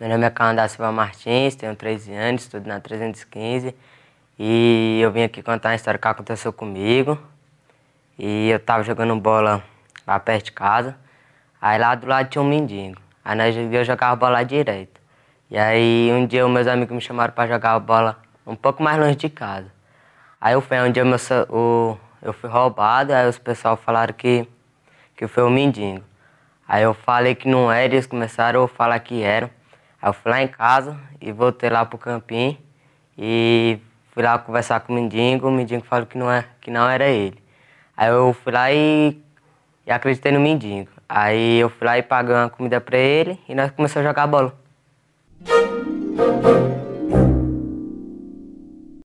Meu nome é Cauã da Silva Martins, tenho 13 anos, estudo na 315 e eu vim aqui contar uma história que aconteceu comigo. E eu tava jogando bola lá perto de casa, aí lá do lado tinha um mendigo, aí nós, eu jogava bola lá direito. E aí um dia meus amigos me chamaram para jogar bola um pouco mais longe de casa. Aí eu fui, um dia meu, o, eu fui roubado, aí os pessoal falaram que, que foi um mendigo. Aí eu falei que não era, eles começaram a falar que era. Aí eu fui lá em casa e voltei lá pro campinho e fui lá conversar com o mendigo, o mendigo falou que não, é, que não era ele. Aí eu fui lá e, e acreditei no mendigo. Aí eu fui lá e paguei uma comida pra ele e nós começamos a jogar bola.